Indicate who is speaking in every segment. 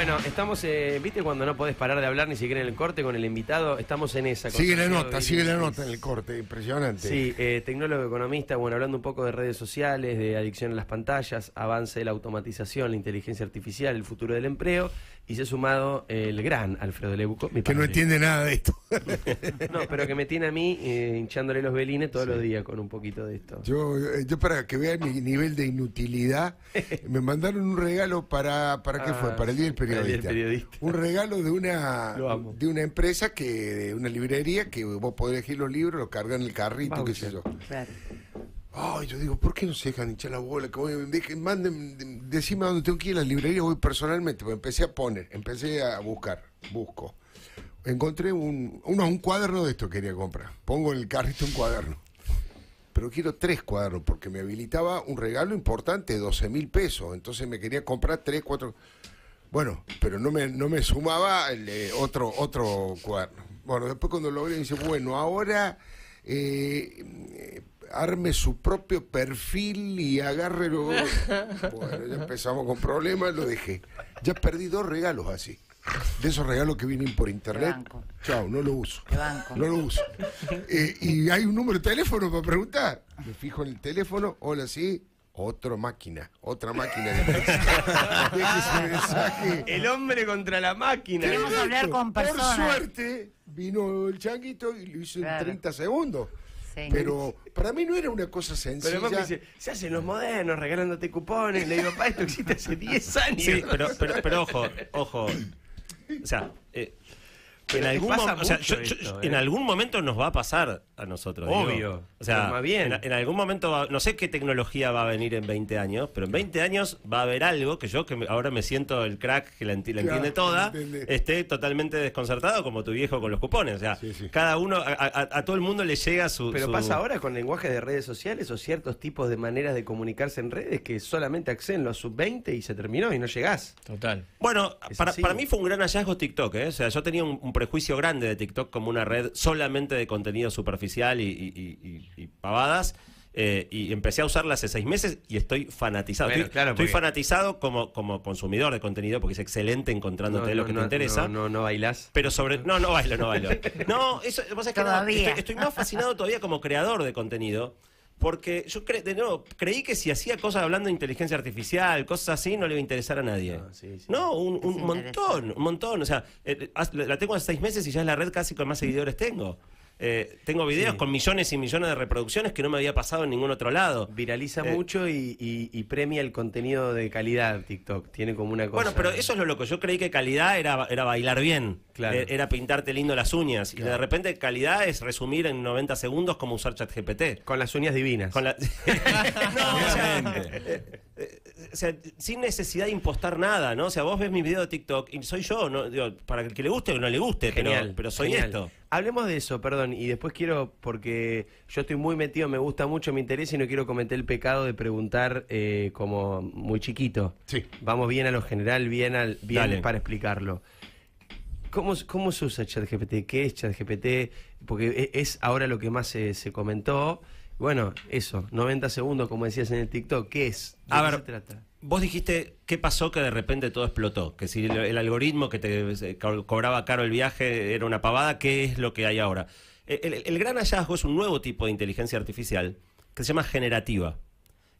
Speaker 1: Bueno, estamos, eh, viste cuando no podés parar de hablar ni siquiera en el corte con el invitado, estamos en esa. Sigue la nota, sigue la nota en el
Speaker 2: corte, impresionante. Sí,
Speaker 1: eh, tecnólogo economista, bueno, hablando un poco de redes sociales, de adicción a las pantallas, avance de la automatización, la inteligencia artificial, el futuro del empleo y se ha sumado el gran Alfredo Lebuco, Que no entiende nada de esto. no, pero que me tiene a mí eh, hinchándole los velines todos los días con un poquito de esto. Yo,
Speaker 2: eh, yo para que vean mi nivel de inutilidad, me mandaron un regalo para, ¿para qué fue? Ah, para el Día del Periodista. Un regalo de una, de una empresa, que de una librería, que vos podés elegir los libros, los cargan en el carrito, qué sé yo. Ay, yo digo, ¿por qué no se dejan hinchar la bola? Que manden, decime dónde tengo que ir a la librería, voy personalmente. Pues empecé a poner, empecé a buscar, busco. Encontré un, uno, un cuaderno de esto que quería comprar. Pongo en el carrito un cuaderno. Pero quiero tres cuadernos porque me habilitaba un regalo importante, 12 mil pesos. Entonces me quería comprar tres, cuatro. Bueno, pero no me, no me sumaba eh, otro, otro cuaderno. Bueno, después cuando lo me dice, bueno, ahora. Eh, arme su propio perfil y agarre Bueno, ya empezamos con problemas, lo dejé. Ya perdí dos regalos así. De esos regalos que vienen por internet. Chao, no lo uso. No lo uso. Eh, y hay un número de teléfono para preguntar. Me fijo en el teléfono, hola, sí, otra máquina, otra máquina. De el hombre contra la máquina. Por suerte, vino el changuito y lo hizo en 30 segundos. Pero para mí no era una cosa sencilla. Pero me dice,
Speaker 1: se hacen los modernos regalándote cupones. Le digo, papá, esto existe hace 10 años. Sí, pero,
Speaker 3: pero, pero ojo, ojo. O sea, eh, en algún, momento nos va a pasar a nosotros. Obvio. sea, En, algún momento, no sé qué tecnología va a venir en 20 años, pero en 20 años va a haber algo que yo, que ahora me siento el crack que la, entiende toda, esté totalmente desconcertado como tu viejo con los cupones. O sea, cada uno, a, todo el mundo le llega su. Pero pasa ahora
Speaker 1: con lenguaje de redes sociales o ciertos tipos de maneras de comunicarse en redes que solamente acceden los sub-20 y se terminó y no llegás. Total. Bueno, para, mí fue un gran hallazgo TikTok, ¿eh? O sea, yo tenía un prejuicio grande de TikTok como
Speaker 3: una red solamente de contenido superficial y, pavadas. Eh, y empecé a usarla hace seis meses y estoy fanatizado. estoy, fanatizado como, como consumidor de contenido porque es excelente encontrándote lo que no, te interesa. No, no, Pero sobre. No, no bailo, no bailo. no, eso. es que estoy, estoy, más fascinado todavía como creador de contenido. Porque yo creí que si hacía cosas hablando de inteligencia artificial, cosas así, no le iba a interesar a nadie. No, un, un montón, un montón. O sea, eh, la tengo hace seis meses y ya es la red casi con más seguidores tengo. Eh, tengo videos con millones y millones de reproducciones que no me había pasado en ningún otro lado. Viraliza eh,
Speaker 1: mucho y, premia el contenido de calidad TikTok. Tiene como una cosa. Bueno, pero
Speaker 3: eso es lo loco. Yo creí que calidad era, era bailar bien. Eh, era pintarte lindo las uñas. Y de repente calidad es resumir en 90 segundos cómo usar ChatGPT. Con las uñas divinas. Con Eh, o sea, sin necesidad de impostar nada, ¿no? O sea, vos ves mi video de TikTok y soy yo, ¿no? para el que le guste o no le guste, pero, soy esto.
Speaker 1: Hablemos de eso, perdón, y después quiero, porque yo estoy muy metido, me gusta mucho, me interesa y no quiero cometer el pecado de preguntar eh, como muy chiquito. Sí. Vamos bien a lo general, bien, al, para explicarlo. ¿Cómo, ¿Cómo se usa ChatGPT? ¿Qué es ChatGPT? Porque e, es ahora lo que más se comentó. Bueno, eso, 90 segundos, como decías en el TikTok, ¿qué es? a ver,
Speaker 3: Vos dijiste, ¿qué pasó que de repente todo explotó? Que si el, algoritmo que te cobraba caro el viaje era una pavada, ¿qué es lo que hay ahora? El, gran hallazgo es un nuevo tipo de inteligencia artificial que se llama generativa.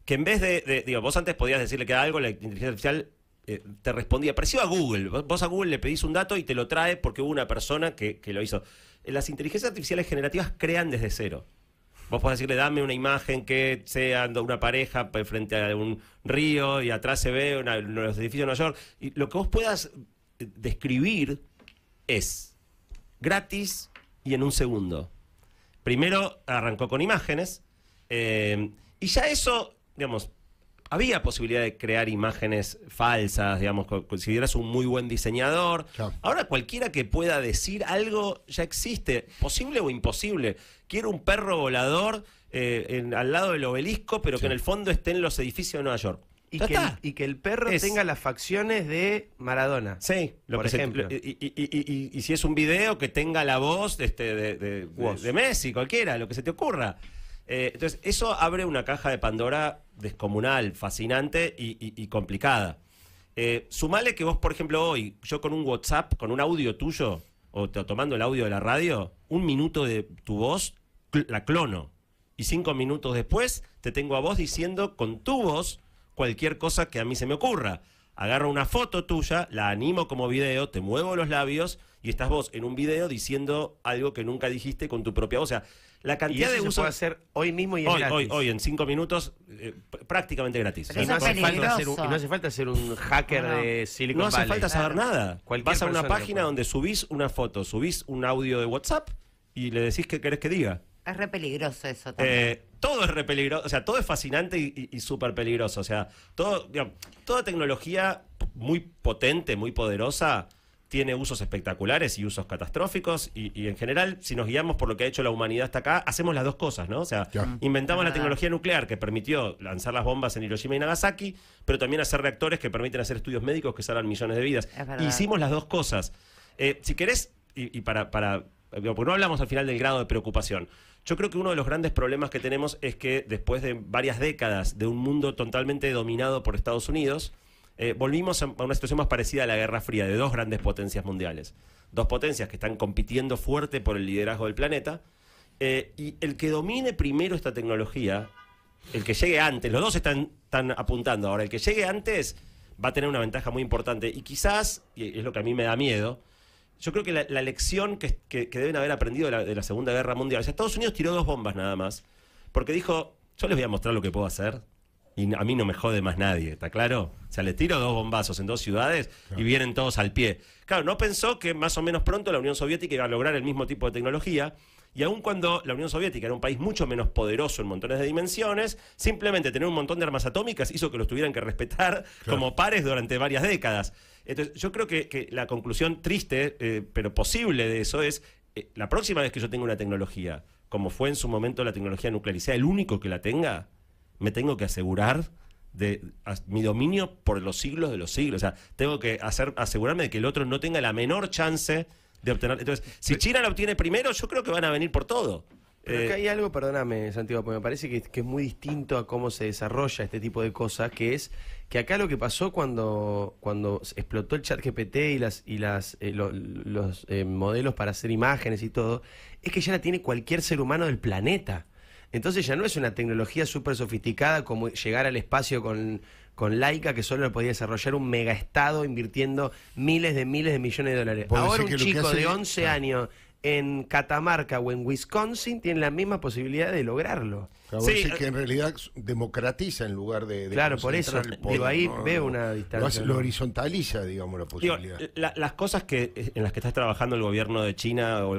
Speaker 3: Que en vez de, digo, vos antes podías decirle que algo, la inteligencia artificial eh, te respondía, Parecía a Google. Vos a Google le pedís un dato y te lo trae porque hubo una persona que, que lo hizo. Las inteligencias artificiales generativas crean desde cero. Vos podés decirle, dame una imagen que sea una pareja pues, frente a un río y atrás se ve los edificios de Nueva York. Y lo que vos puedas describir es gratis y en un segundo. Primero arrancó con imágenes eh, y ya eso, digamos, había posibilidad de crear imágenes falsas, digamos, consideras un muy buen diseñador. Ahora cualquiera que pueda decir algo ya existe, posible o imposible. Quiero un perro volador eh, al lado del obelisco, pero que en el fondo esté en los edificios de Nueva York. Y que, el, perro tenga las facciones de Maradona. Sí, por ejemplo. y, si es un video, que tenga la voz este, de, de, de Messi, cualquiera, lo que se te ocurra. Eh, entonces, eso abre una caja de Pandora descomunal, fascinante y, complicada. Eh, sumale que vos, por ejemplo, hoy, yo con un WhatsApp, con un audio tuyo, o tomando el audio de la radio, un minuto de tu voz, la clono. Y cinco minutos después, te tengo a vos diciendo con tu voz cualquier cosa que a mí se me ocurra. Agarro una foto tuya, la animo como video, te muevo los labios y estás vos en un video diciendo algo que nunca dijiste con tu propia voz. O sea, la cantidad de uso Se puede hacer
Speaker 1: hoy mismo y hoy, hoy, hoy, en
Speaker 3: cinco minutos, eh, prácticamente gratis. y no, hace
Speaker 1: falta ser un, hacker de Silicon Valley. No hace falta saber nada. Vas a una página
Speaker 3: donde subís una foto, subís un audio de WhatsApp y le decís qué querés que diga.
Speaker 1: Es re peligroso eso eh, también.
Speaker 3: todo es re peligroso, o sea, todo es fascinante y, súper peligroso. O sea, todo, toda tecnología muy potente, muy poderosa, tiene usos espectaculares y usos catastróficos y, en general, si nos guiamos por lo que ha hecho la humanidad hasta acá, hacemos las dos cosas, ¿no? O sea, mm. inventamos la tecnología nuclear que permitió lanzar las bombas en Hiroshima y Nagasaki, pero también hacer reactores que permiten hacer estudios médicos que salvan millones de vidas. Hicimos las dos cosas. Eh, si querés, y, para, para no hablamos al final del grado de preocupación. Yo creo que uno de los grandes problemas que tenemos es que después de varias décadas de un mundo totalmente dominado por Estados Unidos, eh, volvimos a una situación más parecida a la Guerra Fría, de dos grandes potencias mundiales. Dos potencias que están compitiendo fuerte por el liderazgo del planeta. Eh, y el que domine primero esta tecnología, el que llegue antes, los dos están, apuntando ahora, el que llegue antes va a tener una ventaja muy importante. Y quizás, y es lo que a mí me da miedo, yo creo que la, lección que, deben haber aprendido de la, Segunda Guerra Mundial, o Estados Unidos tiró dos bombas nada más, porque dijo, yo les voy a mostrar lo que puedo hacer, y a mí no me jode más nadie, ¿está claro? O sea, le tiro dos bombazos en dos ciudades y vienen todos al pie. Claro, no pensó que más o menos pronto la Unión Soviética iba a lograr el mismo tipo de tecnología. Y aun cuando la Unión Soviética era un país mucho menos poderoso en montones de dimensiones, simplemente tener un montón de armas atómicas hizo que los tuvieran que respetar como pares durante varias décadas. Entonces, yo creo que, la conclusión triste, eh, pero posible de eso es, eh, la próxima vez que yo tenga una tecnología, como fue en su momento la tecnología nuclear, sea el único que la tenga, me tengo que asegurar de mi dominio por los siglos de los siglos. O sea, tengo que hacer, asegurarme de que el otro no tenga la menor chance de obtener. Entonces, si China lo obtiene primero, yo creo que van a venir por todo.
Speaker 1: Pero acá eh, hay algo, perdóname, Santiago, porque me parece que, es muy distinto a cómo se desarrolla este tipo de cosas, que es que acá lo que pasó cuando, cuando explotó el chat GPT y las y las eh, los eh, modelos para hacer imágenes y todo, es que ya la tiene cualquier ser humano del planeta. Entonces ya no es una tecnología súper sofisticada como llegar al espacio con, con Laika, que solo lo podía desarrollar un megaestado invirtiendo miles de miles de millones de dólares. Ahora un chico de 11 ah. años en Catamarca o en Wisconsin tienen la misma posibilidad de lograrlo. sí, eh, que en
Speaker 2: realidad democratiza en lugar de... claro, por eso. ahí veo una distancia. Lo, horizontaliza, digamos, la posibilidad. las cosas que eh, en las
Speaker 3: que está trabajando el gobierno de China o,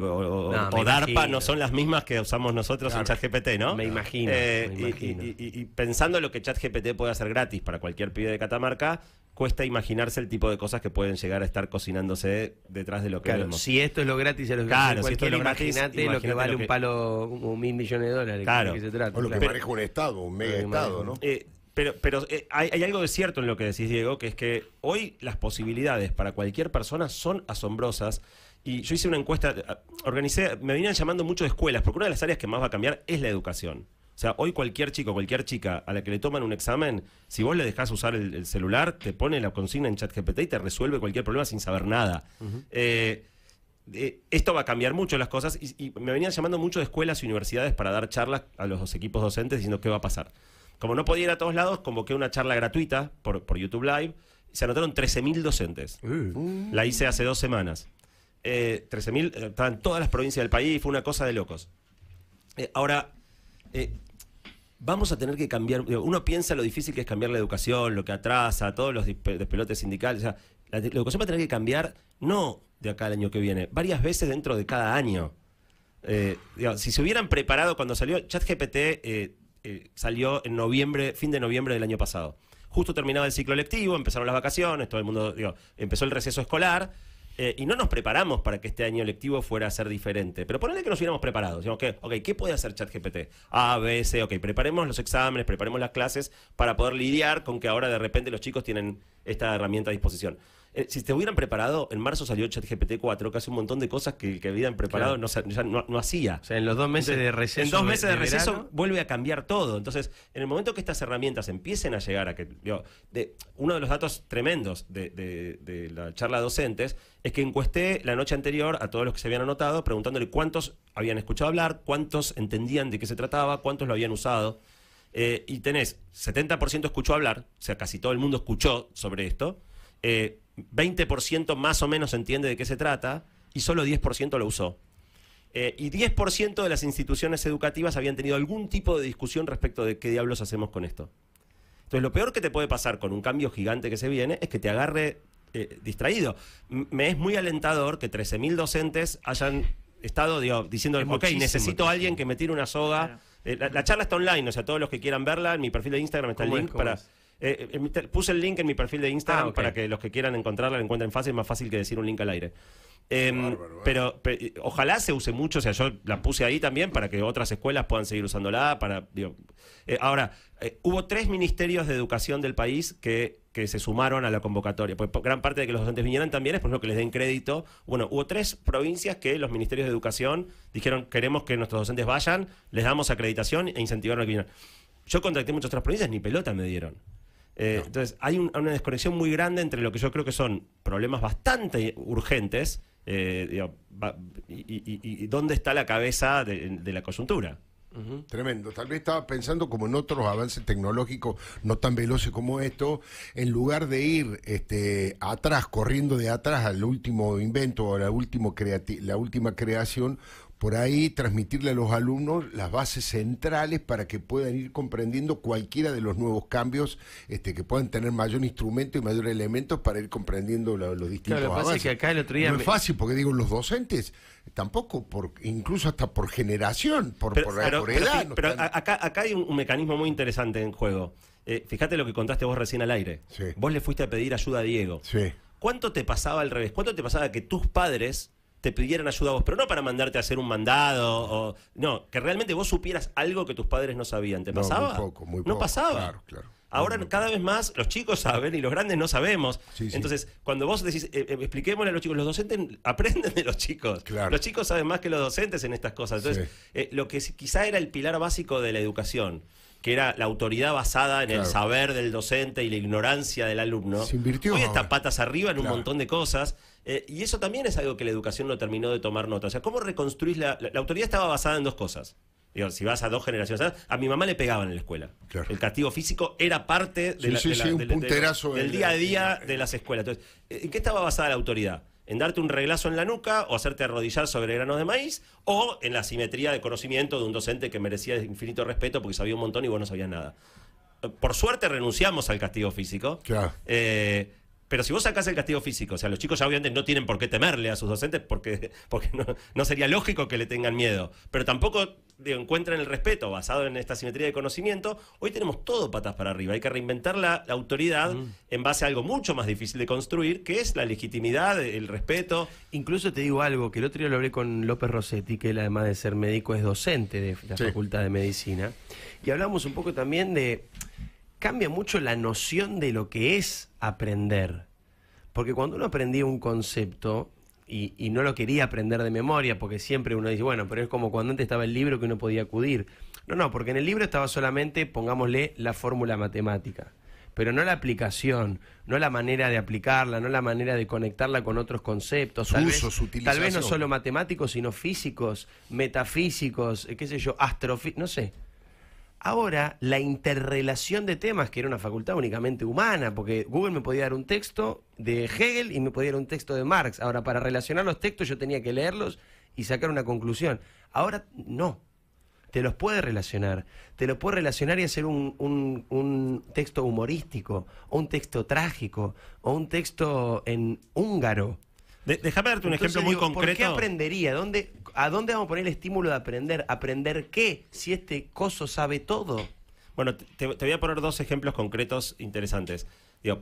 Speaker 3: o, DARPA no son las mismas que usamos nosotros en ChatGPT, ¿no? Me imagino. Eh,
Speaker 2: y, y
Speaker 3: pensando lo que ChatGPT puede hacer gratis para cualquier pibe de Catamarca, cuesta imaginarse el tipo de cosas que pueden llegar a estar cocinándose detrás de lo que claro, Si
Speaker 1: esto es lo gratis, a los claro, lo imagínate
Speaker 3: lo que vale un
Speaker 2: palo, un, mil millones de dólares. Claro. o lo que maneja un Estado, un mega Estado, ¿no?
Speaker 3: Eh, pero, pero eh, hay, algo de cierto en lo que decís, Diego, que es que hoy las posibilidades para cualquier persona son asombrosas. Y yo hice una encuesta, eh, organicé, me venían llamando mucho de escuelas, porque una de las áreas que más va a cambiar es la educación. O sea, hoy cualquier chico, cualquier chica a la que le toman un examen, si vos le dejás usar el, celular, te pone la consigna en ChatGPT y te resuelve cualquier problema sin saber nada. Eh, eh, esto va a cambiar mucho las cosas y, me venían llamando mucho de escuelas y universidades para dar charlas a los equipos docentes diciendo qué va a pasar. Como no podía ir a todos lados, convoqué una charla gratuita por, YouTube Live. Se anotaron 13.000 docentes. Uh. La hice hace dos semanas. Eh, 13.000, eh, estaban todas las provincias del país, y fue una cosa de locos. ahora, vamos a tener que cambiar. Uno piensa lo difícil que es cambiar la educación, lo que atrasa, todos los despelotes sindicales. O sea, la, educación va a tener que cambiar, no de acá al año que viene, varias veces dentro de cada año. Eh, si se hubieran preparado cuando salió, ChatGPT eh, eh, salió en noviembre, fin de noviembre del año pasado. Justo terminaba el ciclo lectivo, empezaron las vacaciones, todo el mundo, empezó el receso escolar eh, y no nos preparamos para que este año lectivo fuera a ser diferente. Pero ponele que nos hubiéramos preparado. Dijimos, que, ok, ¿qué puede hacer ChatGPT? A, B, C, ok, preparemos los exámenes, preparemos las clases para poder lidiar con que ahora de repente los chicos tienen esta herramienta a disposición. Eh, si te hubieran preparado, en marzo salió ChatGPT 4, que hace un montón de cosas que el que habían preparado no, ya no, hacía. O sea, en los dos meses de receso. En dos meses de, receso vuelve a cambiar todo. Entonces, en el momento que estas herramientas empiecen a llegar a que. uno de los datos tremendos de, la charla de docentes es que encuesté la noche anterior a todos los que se habían anotado preguntándole cuántos habían escuchado hablar, cuántos entendían de qué se trataba, cuántos lo habían usado. Eh, y tenés 70% escuchó hablar, o sea, casi todo el mundo escuchó sobre esto. Eh, 20% más o menos entiende de qué se trata y solo 10% lo usó. Eh, y 10% de las instituciones educativas habían tenido algún tipo de discusión respecto de qué diablos hacemos con esto. Entonces, lo peor que te puede pasar con un cambio gigante que se viene es que te agarre eh, distraído. me es muy alentador que 13.000 docentes hayan estado digo, diciendo, ok, necesito a alguien que me tire una soga. Eh, la, charla está online, o sea, todos los que quieran verla, en mi perfil de Instagram está el link para... Eh, eh, puse el link en mi perfil de Instagram ah, para que los que quieran encontrarla la encuentren fácil, Es más fácil que decir un link al aire. Em, eh. pero, ojalá se use mucho, o sea, yo la puse ahí también para que otras escuelas puedan seguir usándola. Para, ahora, hubo tres ministerios de educación del país que, se sumaron a la convocatoria, pues gran parte de que los docentes vinieran también es por lo que les den crédito. Bueno, hubo tres provincias que los ministerios de educación dijeron, queremos que nuestros docentes vayan, les damos acreditación e incentivaron a que vinieran. Yo contacté muchas otras provincias, ni pelota me dieron. Eh, entonces, hay una desconexión muy grande entre lo que yo creo que son problemas bastante urgentes eh, y, dónde está la cabeza de, la coyuntura.
Speaker 2: Tremendo. Tal vez estaba pensando como en otros avances tecnológicos no tan veloces como esto, en lugar de ir este, atrás, corriendo de atrás al último invento o la, la última creación, por ahí transmitirle a los alumnos las bases centrales para que puedan ir comprendiendo cualquiera de los nuevos cambios, este, que puedan tener mayor instrumento y mayor elementos para ir comprendiendo los distintos no es fácil, porque digo, los docentes tampoco, por, incluso hasta por generación, por, edad.
Speaker 3: Pero, acá, acá hay un, mecanismo muy interesante en juego. Fijate eh, fíjate lo que contaste vos recién al aire. Vos le fuiste a pedir ayuda a Diego. ¿Cuánto te pasaba al revés? ¿Cuánto te pasaba que tus padres te pidieran ayuda a vos, pero no para mandarte a hacer un mandado, o, no, que realmente vos supieras algo que tus padres no sabían. ¿Te pasaba? No pasaba. Ahora cada vez más los chicos saben y los grandes no sabemos. Entonces, cuando vos decís, eh, eh, expliquémosle a los chicos, los docentes aprenden de los chicos. Los chicos saben más que los docentes en estas cosas. Entonces, eh, lo que quizá era el pilar básico de la educación, que era la autoridad basada en el saber del docente y la ignorancia del alumno, Se invirtió, hoy está patas arriba en un montón de cosas eh, y eso también es algo que la educación no terminó de tomar nota. O sea, ¿cómo reconstruís la, la, autoridad estaba basada en dos cosas? Digo, si vas a dos generaciones, a mi mamá le pegaban en la escuela. El castigo físico era parte del día a día de las escuelas. Entonces, eh, ¿en qué estaba basada la autoridad? ¿En darte un reglazo en la nuca o hacerte arrodillar sobre granos de maíz? ¿O en la simetría de conocimiento de un docente que merecía infinito respeto porque sabía un montón y vos no sabías nada? Eh, por suerte renunciamos al castigo físico. Claro. Pero si vos sacás el castigo físico, o sea, los chicos ya obviamente no tienen por qué temerle a sus docentes porque, porque no, sería lógico que le tengan miedo. Pero tampoco encuentran el respeto basado en esta simetría de conocimiento, hoy tenemos todo patas para arriba. Hay que reinventar la, autoridad mm. en base a algo mucho más difícil de construir, que es
Speaker 1: la legitimidad, el respeto. Incluso te digo algo, que el otro día lo hablé con López Rossetti, que él además de ser médico es docente de la Facultad de Medicina, y hablamos un poco también de cambia mucho la noción de lo que es aprender. Porque cuando uno aprendía un concepto y, no lo quería aprender de memoria, porque siempre uno dice, bueno, pero es como cuando antes estaba el libro que uno podía acudir. No, no, porque en el libro estaba solamente, pongámosle, la fórmula matemática, pero no la aplicación, no la manera de aplicarla, no la manera de conectarla con otros conceptos. Tal vez, Tal vez no solo matemáticos, sino físicos, metafísicos, eh, qué sé yo, astrofísicos, no sé. Ahora, la interrelación de temas, que era una facultad únicamente humana, porque Google me podía dar un texto de Hegel y me podía dar un texto de Marx. Ahora, para relacionar los textos yo tenía que leerlos y sacar una conclusión. Ahora, no. Te los puede relacionar. Te los puede relacionar y hacer un, texto humorístico, o un texto trágico, o un texto en húngaro. déjame darte un ejemplo muy concreto. ¿Por qué aprendería? ¿Dónde, ¿A dónde vamos a poner el estímulo de aprender? ¿Aprender qué? Si este coso sabe todo. Bueno, te, voy
Speaker 3: a poner dos ejemplos concretos interesantes.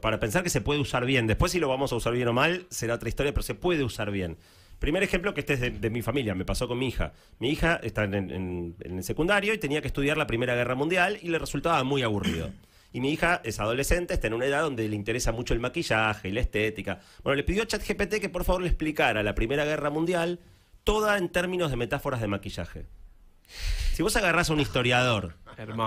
Speaker 3: para pensar que se puede usar bien. Después, si lo vamos a usar bien o mal, será otra historia, pero se puede usar bien. Primer ejemplo que este es de, mi familia, me pasó con mi hija. Mi hija está en, el secundario y tenía que estudiar la Primera Guerra Mundial y le resultaba muy aburrido. Y mi hija es adolescente, está en una edad donde le interesa mucho el maquillaje y la estética. Bueno, le pidió a ChatGPT que por favor le explicara la Primera Guerra Mundial toda en términos de metáforas de maquillaje. Si vos agarrás a un historiador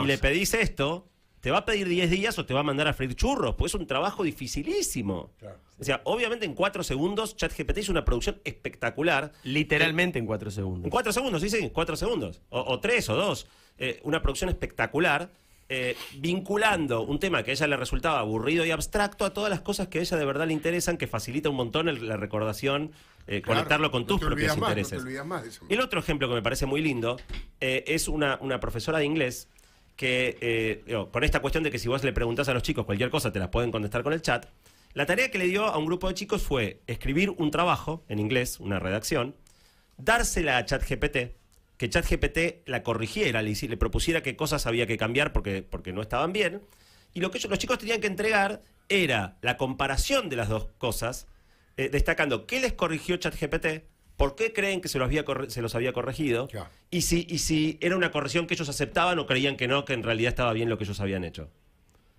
Speaker 3: y le pedís esto, te va a pedir 10 días o te va a mandar a freír churros, porque es un trabajo dificilísimo. O sea, obviamente en 4 segundos ChatGPT hizo una producción espectacular. Literalmente en 4 eh, segundos. En 4 segundos, sí, sí, 4 segundos. O 3 o 2. Eh, una producción espectacular. Eh, vinculando un tema que a ella le resultaba aburrido y abstracto a todas las cosas que a ella de verdad le interesan, que facilita un montón la recordación eh, conectarlo con tus propios intereses. El otro ejemplo que me parece muy lindo eh, es una, profesora de inglés que, con eh, esta cuestión de que si vos le preguntás a los chicos cualquier cosa, te las pueden contestar con el chat. La tarea que le dio a un grupo de chicos fue escribir un trabajo en inglés, una redacción, dársela a ChatGPT, que ChatGPT la corrigiera, le, le, propusiera qué cosas había que cambiar porque, porque no estaban bien. Y lo que los chicos tenían que entregar era la comparación de las dos cosas eh, destacando qué les corrigió ChatGPT, por qué creen que se los había, se los había corregido y, si, y si era una corrección que ellos aceptaban o creían que no, que en realidad estaba bien lo que ellos habían hecho.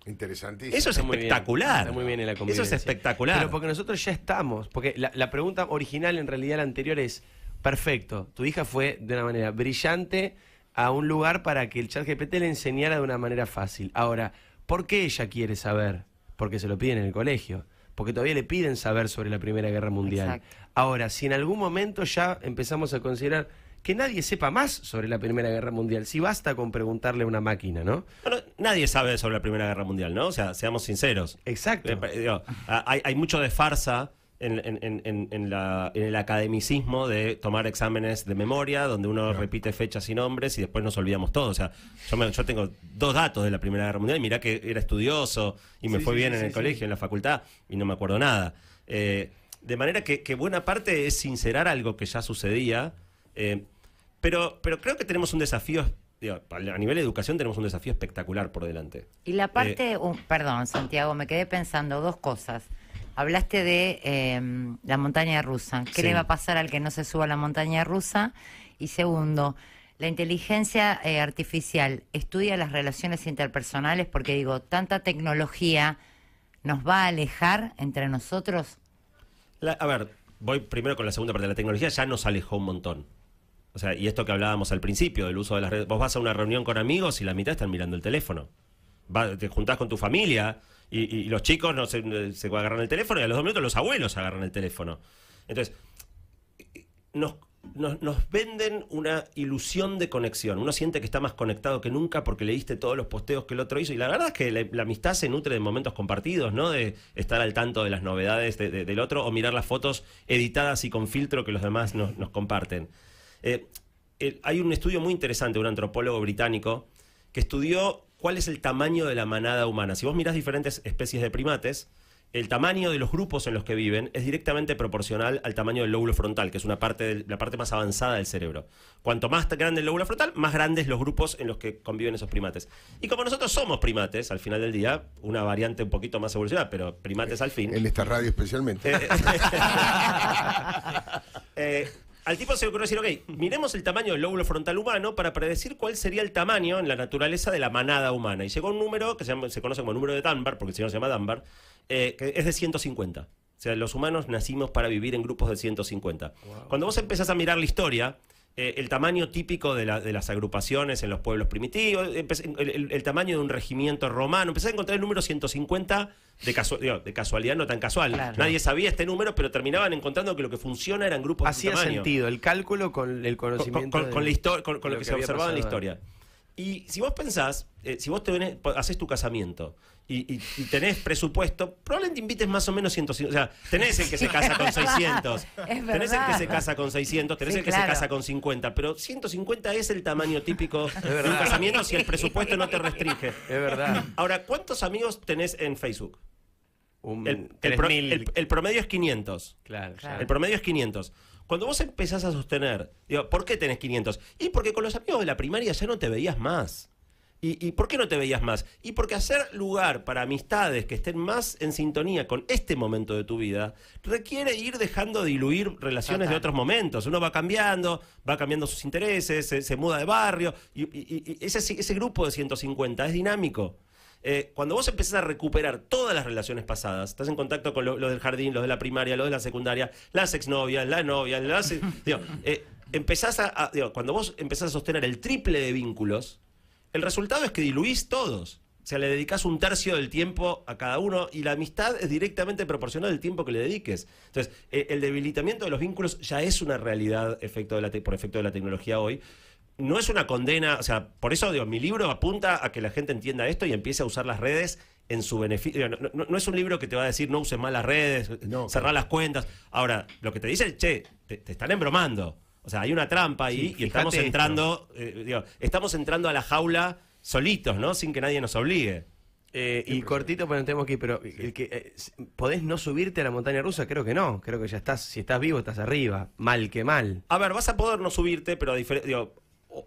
Speaker 2: Interesantísimo. Eso es espectacular. está muy bien en la Eso es espectacular. Pero porque
Speaker 1: nosotros ya estamos. Porque la, pregunta original, en realidad, la anterior es: perfecto, tu hija fue de una manera brillante a un lugar para que el ChatGPT le enseñara de una manera fácil. Ahora, ¿por qué ella quiere saber? Porque se lo piden en el colegio porque todavía le piden saber sobre la Primera Guerra Mundial. Ahora, si en algún momento ya empezamos a considerar que nadie sepa más sobre la Primera Guerra Mundial, si basta con preguntarle a una máquina, ¿no? nadie sabe
Speaker 3: sobre la Primera Guerra Mundial, ¿no? O sea, seamos sinceros. Exacto. Eh, hay, hay mucho de farsa en, el academicismo de tomar exámenes de memoria, donde uno repite fechas y nombres y después nos olvidamos todo O sea, yo, tengo dos datos de la Primera Guerra Mundial y mirá que era estudioso y me fue bien en el colegio, en la facultad, y no me acuerdo nada. Eh, de manera que, buena parte es sincerar algo que ya sucedía, eh, pero, pero creo que tenemos un desafío a nivel de educación tenemos un desafío espectacular por delante.
Speaker 1: Y la eh, parte, uh, perdón, Santiago, me quedé pensando dos cosas. Hablaste de em, la montaña rusa. ¿Qué le va a pasar al que no se suba a la montaña rusa? Y segundo, la inteligencia eh, artificial estudia las relaciones interpersonales porque digo, tanta tecnología nos va a alejar entre nosotros.
Speaker 3: a ver, voy primero con la segunda parte. La tecnología ya nos alejó un montón. O sea, y esto que hablábamos al principio del uso de las redes. Vos vas a una reunión con amigos y la mitad están mirando el teléfono. te juntás con tu familia y, los chicos no se, agarran el teléfono y a los dos minutos los abuelos agarran el teléfono. Entonces, nos, venden una ilusión de conexión. Uno siente que está más conectado que nunca porque leíste todos los posteos que el otro hizo. Y la verdad es que la, amistad se nutre de momentos compartidos, ¿no? De estar al tanto de las novedades del otro o mirar las fotos editadas y con filtro que los demás nos, comparten. Eh, hay un estudio muy interesante de un antropólogo británico que estudió cuál es el tamaño de la manada humana. Si vos mirás diferentes especies de primates, el tamaño de los grupos en los que viven es directamente proporcional al tamaño del lóbulo frontal, que es una parte de la parte más avanzada del cerebro. Cuanto más grande el lóbulo frontal, más grandes los grupos en los que conviven esos primates. Y como nosotros somos primates, al final del día, una variante un poquito más evolucionada, pero primates al fin. En esta radio especialmente. Al tipo se le ocurrió decir, ok, miremos el tamaño del lóbulo frontal humano para predecir cuál sería el tamaño en la naturaleza de la manada humana. Y llegó un número que se, conoce como el número de Dunbar, porque el señor se llama Dunbar, eh, que es de 150. O sea, los humanos nacimos para vivir en grupos de 150. Cuando vos empezás a mirar la historia, eh, el tamaño típico de, las agrupaciones en los pueblos primitivos, el, tamaño de un regimiento romano. Empecé a encontrar el número 150 de, de casualidad, no tan casual. Nadie sabía este número, pero terminaban encontrando que lo que funciona eran grupos Hacía de sentido
Speaker 1: el cálculo con el conocimiento. Con, la historia con lo, que, se observaba en la historia.
Speaker 3: Y si vos pensás, eh, si vos te haces tu casamiento y, tenés presupuesto, probablemente invites más o menos 150. O sea, tenés el que se casa con 600. tenés el que se casa con 600, tenés el que se casa con 50. Pero 150 es el tamaño típico de un casamiento si el presupuesto no te restringe. Es verdad. Ahora, ¿cuántos amigos tenés en Facebook? Un, el, el, promedio es 500.
Speaker 1: Claro, claro. El
Speaker 3: promedio es 500. Cuando vos empezás a sostener, digo, ¿por qué tenés 500? Y porque con los amigos de la primaria ya no te veías más. ¿Y, por qué no te veías más? Y porque hacer lugar para amistades que estén más en sintonía con este momento de tu vida requiere ir dejando de diluir relaciones de otros momentos. Uno va cambiando, va cambiando sus intereses, se, muda de barrio y, ese, grupo de 150 es dinámico. Eh, cuando vos empezás a recuperar todas las relaciones pasadas, estás en contacto con los del jardín, los de la primaria, los de la secundaria, las exnovias, la novia, las... Eh, empezás a, cuando vos empezás a sostener el triple de vínculos, el resultado es que diluís todos. O sea, le dedicas un tercio del tiempo a cada uno y la amistad es directamente proporcional al tiempo que le dediques. Entonces, eh, el debilitamiento de los vínculos ya es una realidad por efecto de la tecnología hoy. No es una condena, o sea, por eso digo, mi libro apunta a que la gente entienda esto y empiece a usar las redes en su beneficio. No, es un libro que te va a decir no uses mal las redes, no, cerrar las cuentas. Ahora, lo que te dice, che, te, te están embromando. O sea, hay una trampa ahí y estamos entrando,
Speaker 1: eh, estamos entrando a la jaula solitos, ¿no? Sin que nadie nos obligue. Eh, y cortito, pero tenemos pero eh, ¿podés no subirte a la montaña rusa? Creo que no, creo que ya estás, si estás vivo, estás arriba, mal que mal.
Speaker 3: A ver, vas a poder no subirte, pero a diferencia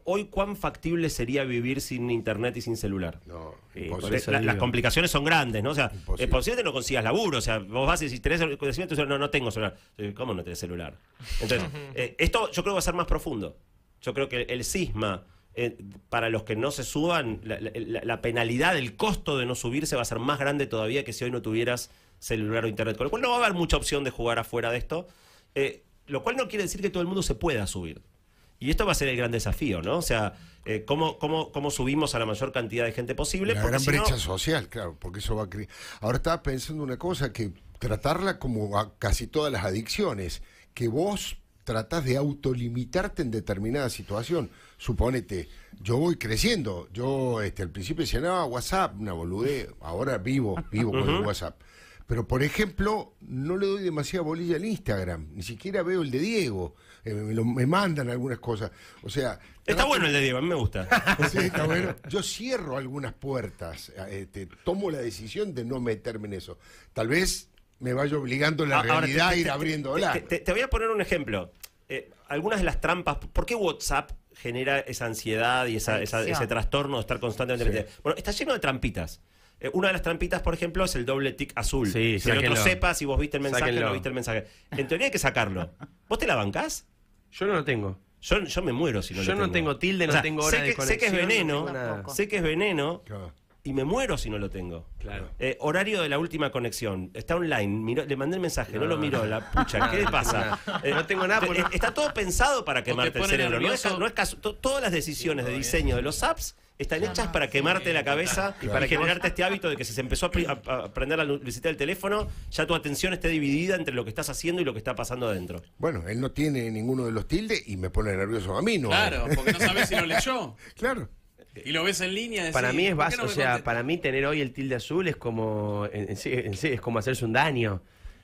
Speaker 3: hoy cuán factible sería vivir sin internet y sin celular. No, eh, e, las complicaciones son grandes, ¿no? O sea, es eh, posible que no consigas laburo, o sea, vos vas y si tenés celular, no, no tengo celular. ¿Cómo no tenés celular? Entonces, eh, esto yo creo que va a ser más profundo. Yo creo que el sisma, para los que no se suban, la, penalidad, el costo de no subirse va a ser más grande todavía que si hoy no tuvieras celular o internet. Con lo cual no va a haber mucha opción de jugar afuera de esto. lo cual no quiere decir que todo el mundo se pueda subir. Y esto va a ser el gran desafío, ¿no? O sea, eh, ¿cómo, subimos a la mayor cantidad de gente posible. La gran brecha
Speaker 2: social, claro, porque eso va a Ahora estaba pensando una cosa, que tratarla como a casi todas las adicciones, que vos tratás de autolimitarte en determinada situación. Suponete, yo voy creciendo, yo este, al principio decía, no, WhatsApp, una boludez, ahora vivo, vivo con el WhatsApp. Pero, por ejemplo, no le doy demasiada bolilla al Instagram. Ni siquiera veo el de Diego. Eh, me, me, mandan algunas cosas. O sea. Está bueno el de
Speaker 3: Diego, a mí me gusta.
Speaker 2: Yo cierro algunas puertas. Eh, este, tomo la decisión de no meterme en eso. Tal vez me vaya obligando la ah, realidad te, a ir abriendo te, te, voy a poner un ejemplo. Eh, algunas de las trampas. ¿Por qué WhatsApp
Speaker 3: genera esa ansiedad y ese trastorno de estar constantemente? Bueno, está lleno de trampitas. Eh, una de las trampitas, por ejemplo, es el doble tick azul. que el otro sepa si vos viste el mensaje o no viste el mensaje. En teoría hay que sacarlo. ¿Vos te la bancas Yo no lo tengo. Yo, me muero si no lo tengo. Yo no tengo tilde, no tengo hora sé que, de conexión. Sé que es veneno, sé que es veneno y me muero si no lo tengo. Claro. Eh, horario de la última conexión. Está online. le mandé el mensaje, no, lo miró. La pucha, ¿qué le pasa? Eh, no tengo nada. Está todo pensado para quemarte el cerebro. No es, caso, todas las decisiones de diseño de los apps están hechas para quemarte la cabeza y para generarte este hábito de que si se empezó a, aprender la publicidad del teléfono, ya tu atención esté dividida entre lo que estás haciendo y lo que está pasando adentro.
Speaker 2: Bueno, él no tiene ninguno de los tildes y me pone nervioso a mí, ¿no? Claro,
Speaker 1: porque no sabes si lo leyó. claro. Y lo ves en línea. para mí es básico. o sea,
Speaker 2: para mí tener
Speaker 1: hoy el tilde azul es como, es como hacerse un daño.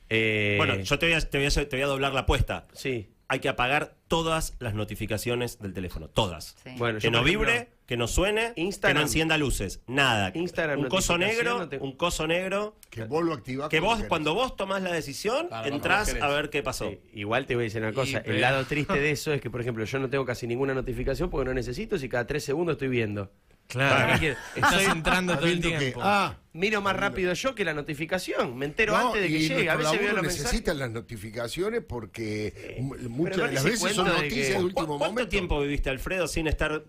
Speaker 1: Eh, bueno, yo te
Speaker 3: voy, a, doblar la apuesta. Sí. Hay que apagar todas las notificaciones del teléfono, todas. Bueno, que no vibre, que no suene, Instagram. que no encienda luces, nada. Instagram, un coso negro, un coso negro. Que vos lo activás. Que vos, cuando vos tomás la decisión, entrás a ver qué pasó. Igual te voy a decir una cosa. el lado triste
Speaker 1: de eso es que, por ejemplo, yo no tengo casi ninguna notificación porque no necesito y cada tres segundos estoy viendo. Claro. Estás entrando todo el tiempo. ah, miro más rápido yo que la notificación. Me entero antes de que llegue. A veces veo necesitan
Speaker 2: las notificaciones porque muchas veces son noticias de, último momento. ¿Cuánto tiempo viviste, Alfredo,
Speaker 3: sin estar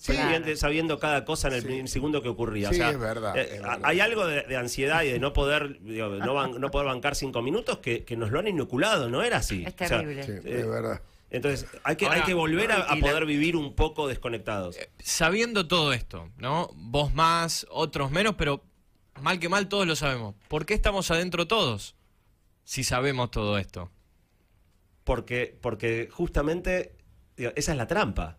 Speaker 3: sabiendo cada cosa en el segundo que ocurría? O es eh, eh, verdad, Hay algo de, ansiedad y de no poder no, poder bancar cinco minutos que, nos lo han inoculado. No era así. Es terrible. Eh, es verdad. Entonces, hay que, volver a, poder vivir un poco desconectados.
Speaker 1: Sabiendo todo esto, ¿no? Vos más, otros menos, pero mal que mal todos lo sabemos. ¿Por qué estamos adentro todos si sabemos todo esto?
Speaker 3: Porque, porque justamente esa es la trampa.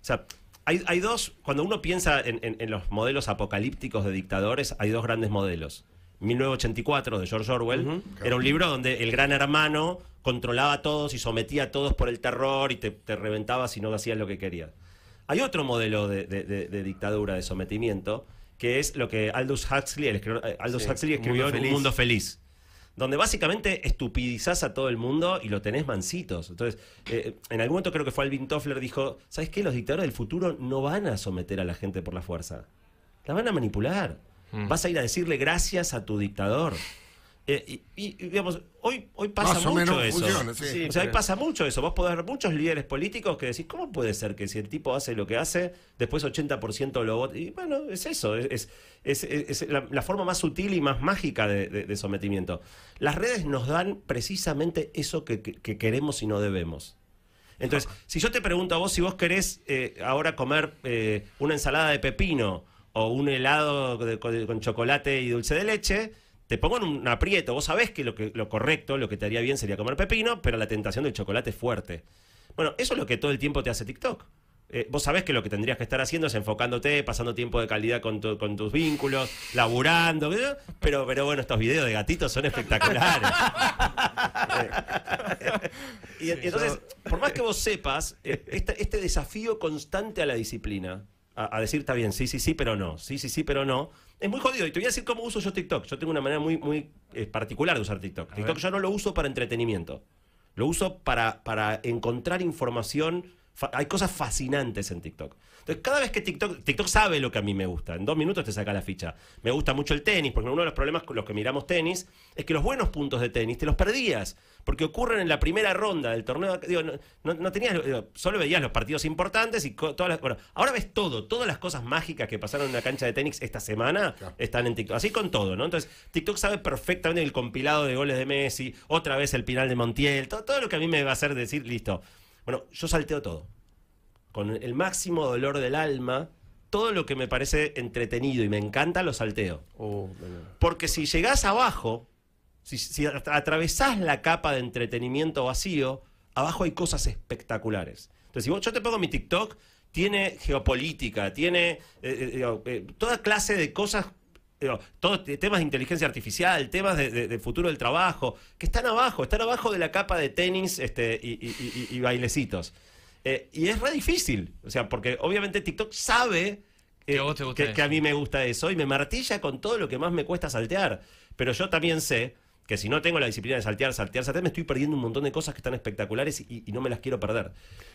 Speaker 3: O sea, hay, dos, cuando uno piensa en, los modelos apocalípticos de dictadores, hay dos grandes modelos. 1984 de George Orwell era un libro donde el gran hermano controlaba a todos y sometía a todos por el terror y te, reventaba si no hacías lo que querías. Hay otro modelo de dictadura, de sometimiento, que es lo que Aldous Huxley, el, eh, escribió en Un Mundo Feliz donde básicamente estupidizás a todo el mundo y lo tenés mansitos. Entonces, eh, eh, en algún momento creo que fue Alvin Toffler dijo, ¿sabes qué? Los dictadores del futuro no van a someter a la gente por la fuerza. La van a manipular. Mm. Vas a ir a decirle gracias a tu dictador. Eh, y, digamos, hoy, hoy pasa mucho eso. pasa mucho eso. Vos podés ver muchos líderes políticos que decís, ¿cómo puede ser que si el tipo hace lo que hace, después 80% lo vota? Y bueno, es eso, es, la, forma más sutil y más mágica de, sometimiento. Las redes nos dan precisamente eso que, queremos y no debemos. Entonces, si yo te pregunto a vos si vos querés eh, ahora comer eh, una ensalada de pepino o un helado con chocolate y dulce de leche, te pongo en un aprieto. Vos sabés que lo, correcto, lo que te haría bien sería comer pepino, pero la tentación del chocolate es fuerte. Bueno, eso es lo que todo el tiempo te hace TikTok. Eh, vos sabés que lo que tendrías que estar haciendo es enfocándote, pasando tiempo de calidad con, tus vínculos, laburando, pero, pero bueno, estos videos de gatitos son espectaculares. y, entonces, por más que vos sepas, eh, este, este, desafío constante a la disciplina, a decir, está bien, sí, sí, sí, pero no, sí, sí, sí, pero no, es muy jodido. Y te voy a decir cómo uso yo TikTok. Yo tengo una manera muy, muy eh, particular de usar TikTok. TikTok yo no lo uso para entretenimiento. Lo uso para encontrar información. Hay cosas fascinantes en TikTok. Entonces, cada vez que TikTok, TikTok sabe lo que a mí me gusta, en dos minutos te saca la ficha. Me gusta mucho el tenis, porque uno de los problemas con los que miramos tenis es que los buenos puntos de tenis te los perdías, porque ocurren en la primera ronda del torneo. Digo, no, no, tenías, solo veías los partidos importantes y todas las. Bueno, ahora ves todo, todas las cosas mágicas que pasaron en la cancha de tenis esta semana están en TikTok. Así con todo, ¿no? Entonces, TikTok sabe perfectamente el compilado de goles de Messi, otra vez el final de Montiel, todo, todo lo que a mí me va a hacer decir, listo. Bueno, yo salteo todo con el máximo dolor del alma, todo lo que me parece entretenido y me encanta lo salteo. Oh, Porque si llegás abajo, si, atravesás la capa de entretenimiento vacío, abajo hay cosas espectaculares. Entonces, si yo te pongo mi TikTok, tiene geopolítica, tiene eh, eh, eh, toda clase de cosas, temas de inteligencia artificial, temas de, futuro del trabajo, que están abajo, están abajo de la capa de tenis este, y bailecitos. Eh, y es re difícil, o sea, porque obviamente TikTok sabe que, a mí me gusta eso y me martilla con todo lo que más me cuesta saltear. Pero yo también sé que si no tengo la disciplina de saltear, saltear, saltear, me estoy perdiendo un montón de cosas que están espectaculares y, no me las quiero perder.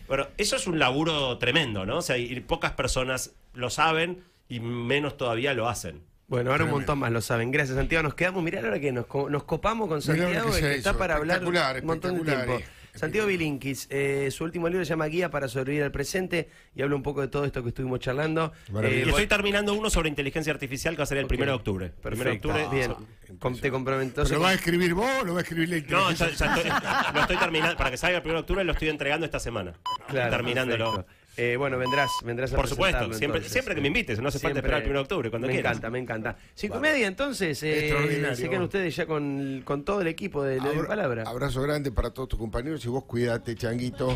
Speaker 3: Bueno, eso es un laburo tremendo, ¿no? O sea, y pocas personas lo saben y menos todavía lo hacen.
Speaker 1: Bueno, ahora un montón más lo saben. Gracias, Santiago. Nos quedamos, mirá ahora que nos, nos copamos con Santiago, que, está para hablar un montón de tiempo. Santiago Bilinkis, eh, su último libro se llama Guía para sobrevivir al presente y habla un poco de todo esto que estuvimos charlando. Eh, y estoy terminando uno sobre inteligencia artificial que va a ser el 1 de octubre.
Speaker 3: de octubre.
Speaker 1: Ah, ¿Lo va a
Speaker 2: escribir vos o lo va a escribir la inteligencia? No, estoy,
Speaker 3: terminando. Para que salga el 1 de octubre lo estoy entregando esta semana. terminándolo. Eh, bueno, vendrás, vendrás a Por supuesto, siempre, siempre que me invites, no se siempre, esperar el 1 de octubre, cuando me quieras. Me encanta, me encanta.
Speaker 1: Cinco vale. comedia, entonces, eh, se quedan ustedes ya con, todo el equipo de, La Palabra. Abrazo
Speaker 2: grande para todos tus compañeros y vos cuídate, changuito.